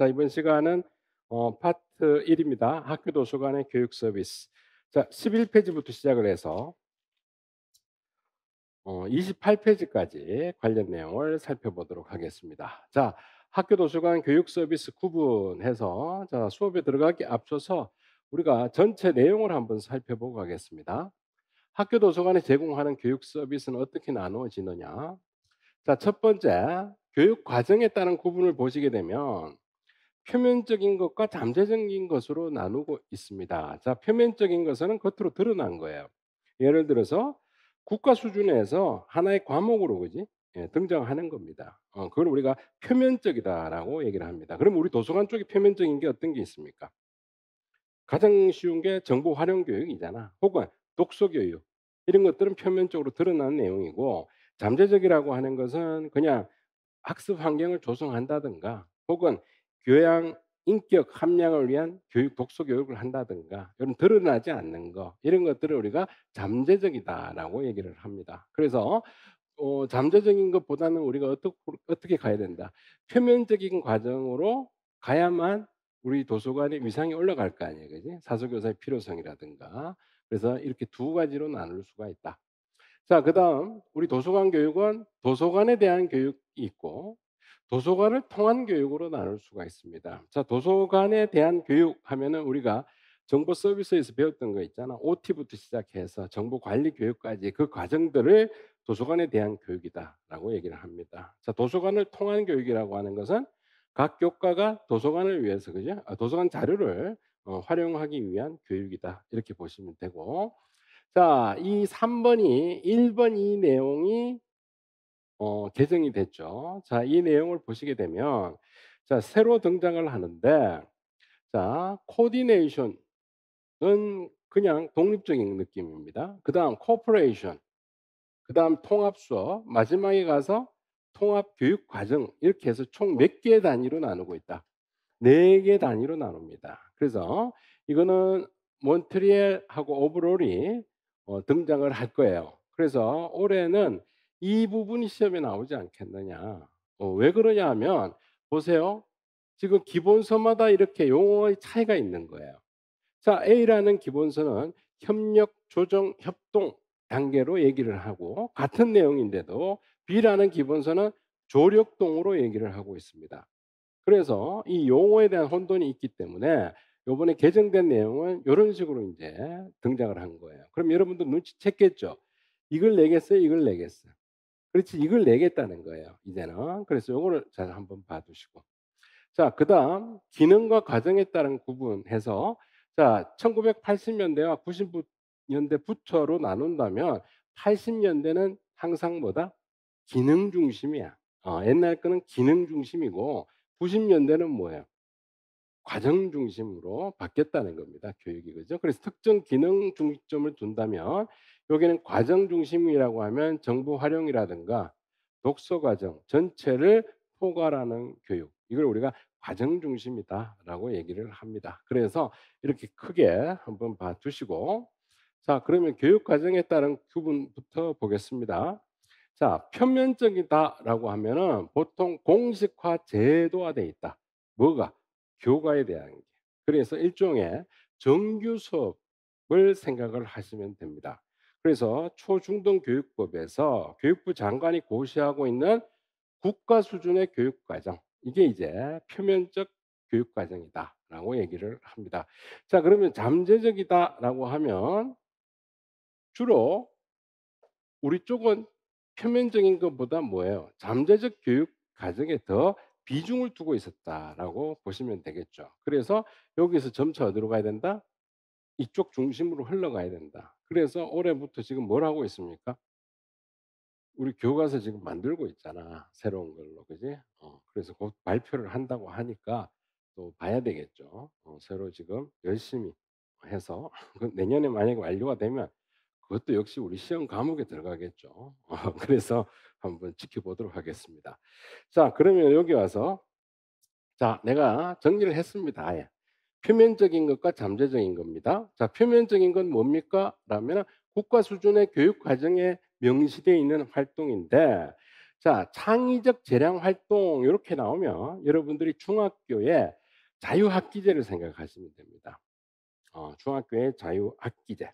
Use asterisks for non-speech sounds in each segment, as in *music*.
자, 이번 시간은 어, 파트 1입니다. 학교 도서관의 교육 서비스. 자, 11페이지부터 시작을 해서 어, 28페이지까지 관련 내용을 살펴보도록 하겠습니다. 자, 학교 도서관 교육 서비스 구분해서 자, 수업에 들어가기 앞서서 우리가 전체 내용을 한번 살펴보고 가겠습니다. 학교 도서관이 제공하는 교육 서비스는 어떻게 나누어지느냐? 자, 첫 번째 교육 과정에 따른 구분을 보시게 되면 표면적인 것과 잠재적인 것으로 나누고 있습니다. 자, 표면적인 것은 겉으로 드러난 거예요. 예를 들어서 국가 수준에서 하나의 과목으로 그지 예, 등장하는 겁니다. 어, 그걸 우리가 표면적이다라고 얘기를 합니다. 그럼 우리 도서관 쪽이 표면적인 게 어떤 게 있습니까? 가장 쉬운 게 정보 활용 교육이잖아. 혹은 독서 교육 이런 것들은 표면적으로 드러나 내용이고 잠재적이라고 하는 것은 그냥 학습 환경을 조성한다든가 혹은 교양 인격 함양을 위한 교육 독서 교육을 한다든가 이런 드러나지 않는 것 이런 것들을 우리가 잠재적이다라고 얘기를 합니다. 그래서 어, 잠재적인 것보다는 우리가 어떻게 어떻게 가야 된다. 표면적인 과정으로 가야만 우리 도서관의 위상이 올라갈 거 아니에요, 그지? 사서교사의 필요성이라든가. 그래서 이렇게 두 가지로 나눌 수가 있다. 자, 그다음 우리 도서관 교육은 도서관에 대한 교육이 있고 도서관을 통한 교육으로 나눌 수가 있습니다. 자, 도서관에 대한 교육 하면은 우리가 정보 서비스에서 배웠던 거 있잖아. OT부터 시작해서 정보 관리 교육까지 그 과정들을 도서관에 대한 교육이다라고 얘기를 합니다. 자, 도서관을 통한 교육이라고 하는 것은 각 교과가 도서관을 위해서 그죠? 아, 도서관 자료를 어, 활용하기 위한 교육이다. 이렇게 보시면 되고. 자, 이 3번이 1번 이 내용이 어, 개정이 됐죠. 자, 이 내용을 보시게 되면 자, 새로 등장을 하는데 자, 코디네이션은 그냥 독립적인 느낌입니다. 그다음 코퍼레이션. 그다음 통합 수업, 마지막에 가서 통합 교육 과정 이렇게 해서 총 몇 개 단위로 나누고 있다. 네 개 단위로 나눕니다. 그래서 이거는 몬트리엘하고 오브롤이 어, 등장을 할 거예요. 그래서 올해는 이 부분이 시험에 나오지 않겠느냐. 어, 왜 그러냐 하면 보세요. 지금 기본서마다 이렇게 용어의 차이가 있는 거예요. 자, A라는 기본서는 협력, 조정, 협동 단계로 얘기를 하고 같은 내용인데도 B라는 기본서는 조력동으로 얘기를 하고 있습니다. 그래서 이 용어에 대한 혼돈이 있기 때문에 요번에 개정된 내용은 이런 식으로 이제 등장을 한 거예요. 그럼 여러분도 눈치챘겠죠? 이걸 내겠어요? 이걸 내겠어요? 그렇지 이걸 내겠다는 거예요. 이제는. 그래서 요거를잘 한번 봐두시고. 자, 그다음 기능과 과정에 따른 구분해서 자 1980년대와 90년대부터로 나눈다면 80년대는 항상 뭐다 기능 중심이야. 어, 옛날 거는 기능 중심이고 90년대는 뭐예요? 과정 중심으로 바뀌었다는 겁니다. 교육이 그죠? 그래서 특정 기능 중점을 둔다면 여기는 과정 중심이라고 하면 정보 활용이라든가 독서 과정 전체를 포괄하는 교육. 이걸 우리가 과정 중심이다라고 얘기를 합니다. 그래서 이렇게 크게 한번 봐주시고 자, 그러면 교육 과정에 따른 구분부터 보겠습니다. 자, 표면적이다라고 하면은 보통 공식화 제도화돼 있다. 뭐가 교과에 대한 게. 그래서 일종의 정규 수업을 생각을 하시면 됩니다. 그래서 초중등교육법에서 교육부 장관이 고시하고 있는 국가 수준의 교육과정 이게 이제 표면적 교육과정이다라고 얘기를 합니다. 자 그러면 잠재적이다라고 하면 주로 우리 쪽은 표면적인 것보다 뭐예요? 잠재적 교육 과정에 더 비중을 두고 있었다라고 보시면 되겠죠. 그래서 여기서 점차 어디로 가야 된다? 이쪽 중심으로 흘러가야 된다. 그래서 올해부터 지금 뭘 하고 있습니까? 우리 교과서 지금 만들고 있잖아. 새로운 걸로. 그지? 어, 그래서 곧 발표를 한다고 하니까 또 봐야 되겠죠. 어, 새로 지금 열심히 해서 *laughs* 그 내년에 만약에 완료가 되면 그것도 역시 우리 시험 과목에 들어가겠죠. *laughs* 그래서 한번 지켜보도록 하겠습니다. 자, 그러면 여기 와서 자, 내가 정리를 했습니다. 아예. 표면적인 것과 잠재적인 겁니다. 자, 표면적인 건 뭡니까? 라면 국가 수준의 교육 과정에 명시되어 있는 활동인데 자, 창의적 재량 활동 이렇게 나오면 여러분들이 중학교에 자유학기제를 생각하시면 됩니다. 어, 중학교의 자유학기제.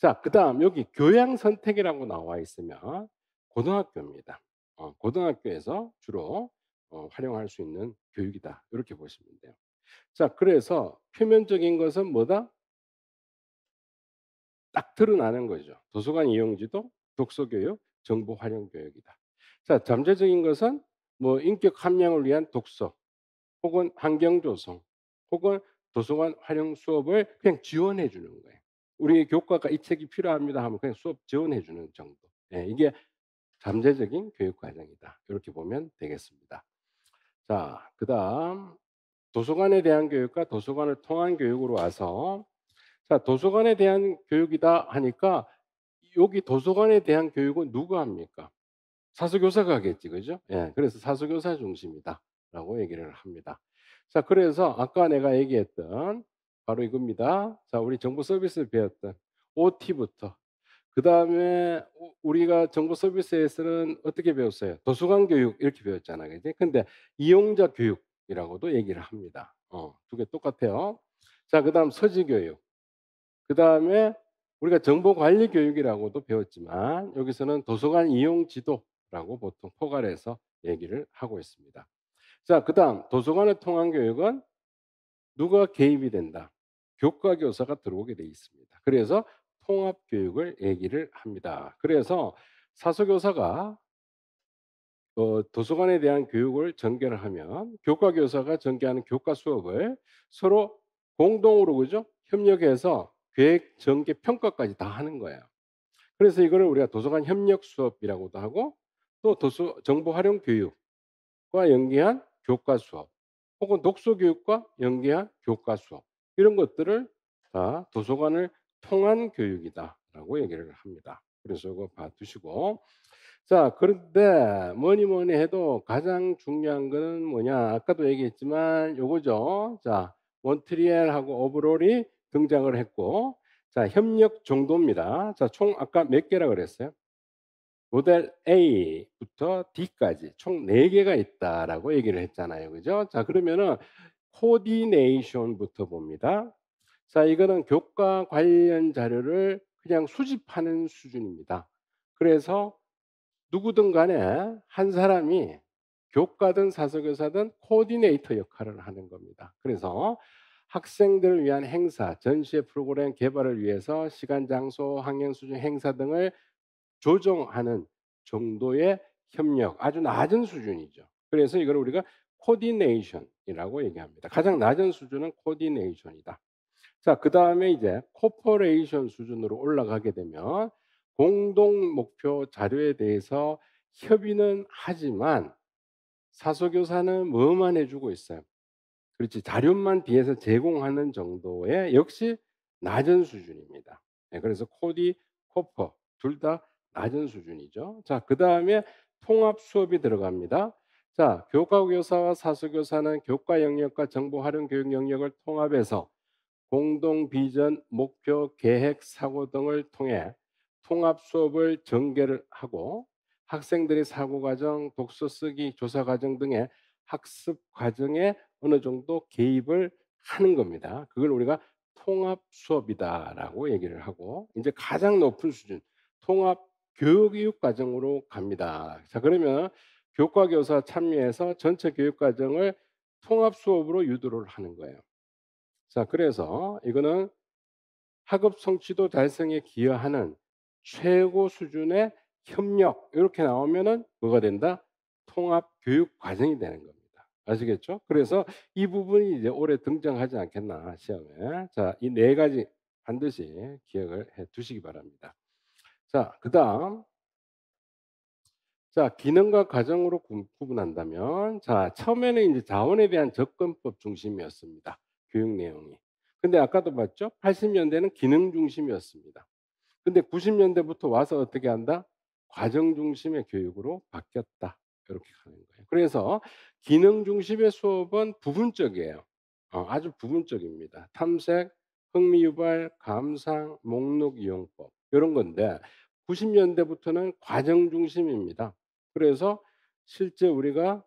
자, 그 다음 여기 교양 선택이라고 나와 있으면 고등학교입니다. 어, 고등학교에서 주로 어, 활용할 수 있는 교육이다. 이렇게 보시면 돼요. 자, 그래서 표면적인 것은 뭐다? 딱 드러나는 거죠. 도서관 이용지도 독서교육, 정보 활용 교육이다. 자, 잠재적인 것은 뭐 인격 함양을 위한 독서, 혹은 환경 조성, 혹은 도서관 활용 수업을 그냥 지원해 주는 거예요. 우리 교과가 이 책이 필요합니다 하면 그냥 수업 지원해 주는 정도. 예, 이게 잠재적인 교육 과정이다. 이렇게 보면 되겠습니다. 자, 그다음 도서관에 대한 교육과 도서관을 통한 교육으로 와서 자, 도서관에 대한 교육이다 하니까 여기 도서관에 대한 교육은 누가 합니까? 사수교사가 하겠지, 그죠? 예, 그래서 사수교사 중심이다라고 얘기를 합니다. 자, 그래서 아까 내가 얘기했던 바로 이겁니다. 자, 우리 정보 서비스를 배웠던 OT부터 그 다음에 우리가 정보 서비스에서는 어떻게 배웠어요? 도서관 교육 이렇게 배웠잖아요. 그지? 근데 이용자 교육이라고도 얘기를 합니다. 어, 두 개 똑같아요. 자, 그 다음 서지 교육. 그 다음에 우리가 정보 관리 교육이라고도 배웠지만 여기서는 도서관 이용 지도라고 보통 포괄해서 얘기를 하고 있습니다. 자, 그 다음 도서관을 통한 교육은 누가 개입이 된다? 교과 교사가 들어오게 돼 있습니다. 그래서 통합 교육을 얘기를 합니다. 그래서 사소교사가 어, 도서관에 대한 교육을 전개를 하면 교과 교사가 전개하는 교과 수업을 서로 공동으로 그죠 협력해서 계획 전개 평가까지 다 하는 거예요. 그래서 이거를 우리가 도서관 협력 수업이라고도 하고 또 도서 정보 활용 교육과 연계한 교과 수업 혹은 독서 교육과 연계한 교과 수업 이런 것들을 다 도서관을 통한 교육이다라고 얘기를 합니다. 그래서 그거 봐두시고 자 그런데 뭐니 뭐니 해도 가장 중요한 것은 뭐냐 아까도 얘기했지만 요거죠. 자 몬트리엘하고 오브롤이 등장을 했고 자 협력 정도입니다. 자 총 아까 몇 개라 그랬어요? 모델 A부터 D까지 총 4개가 있다라고 얘기를 했잖아요. 그죠? 자, 그러면은 코디네이션부터 봅니다. 자, 이거는 교과 관련 자료를 그냥 수집하는 수준입니다. 그래서 누구든 간에 한 사람이 교과든 사서교사든 코디네이터 역할을 하는 겁니다. 그래서 학생들을 위한 행사, 전시 프로그램 개발을 위해서 시간, 장소, 학년 수준 행사 등을 조정하는 정도의 협력, 아주 낮은 수준이죠. 그래서 이걸 우리가 코디네이션이라고 얘기합니다. 가장 네. 낮은 수준은 코디네이션이다. 자, 그 다음에 이제 코퍼레이션 수준으로 올라가게 되면 공동 목표 자료에 대해서 협의는 하지만 사소교사는 뭐만 해주고 있어요. 그렇지 자료만 뒤에서 제공하는 정도의 역시 낮은 수준입니다. 네, 그래서 코디, 코퍼 둘 다 낮은 수준이죠. 자, 그 다음에 통합 수업이 들어갑니다. 자, 교과교사와 사수교사는 교과 영역과 정보 활용 교육 영역을 통합해서 공동 비전, 목표, 계획, 사고 등을 통해 통합 수업을 전개를 하고 학생들의 사고 과정, 독서 쓰기, 조사 과정 등의 학습 과정에 어느 정도 개입을 하는 겁니다. 그걸 우리가 통합 수업이다라고 얘기를 하고 이제 가장 높은 수준 통합 교육 과정으로 갑니다. 자, 그러면 교과교사 참여해서 전체 교육과정을 통합 수업으로 유도를 하는 거예요. 자, 그래서 이거는 학업 성취도 달성에 기여하는 최고 수준의 협력 이렇게 나오면은 뭐가 된다? 통합 교육 과정이 되는 겁니다. 아시겠죠? 그래서 이 부분이 이제 올해 등장하지 않겠나 시험에 자이 네 가지 반드시 기억을 해 두시기 바랍니다. 자 그다음 자, 기능과 과정으로 구분한다면, 자, 처음에는 이제 자원에 대한 접근법 중심이었습니다. 교육 내용이. 근데 아까도 봤죠? 80년대는 기능 중심이었습니다. 근데 90년대부터 와서 어떻게 한다? 과정 중심의 교육으로 바뀌었다. 이렇게 가는 거예요. 그래서 기능 중심의 수업은 부분적이에요. 어, 아주 부분적입니다. 탐색, 흥미 유발, 감상, 목록 이용법 이런 건데 90년대부터는 과정 중심입니다. 그래서 실제 우리가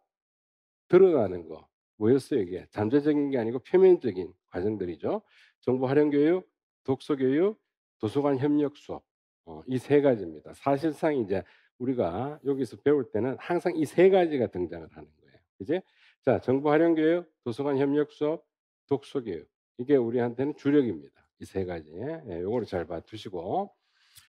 드러나는 거 뭐였어요 이게 잠재적인 게 아니고 표면적인 과정들이죠. 정보 활용 교육, 독서 교육, 도서관 협력 수업 어, 이세 가지입니다. 사실상 이제 우리가 여기서 배울 때는 항상 이 세 가지가 등장을 하는 거예요. 이제 자 정보 활용 교육, 도서관 협력 수업, 독서 교육 이게 우리한테는 주력입니다. 이 세 가지 예, 요거를 잘 봐두시고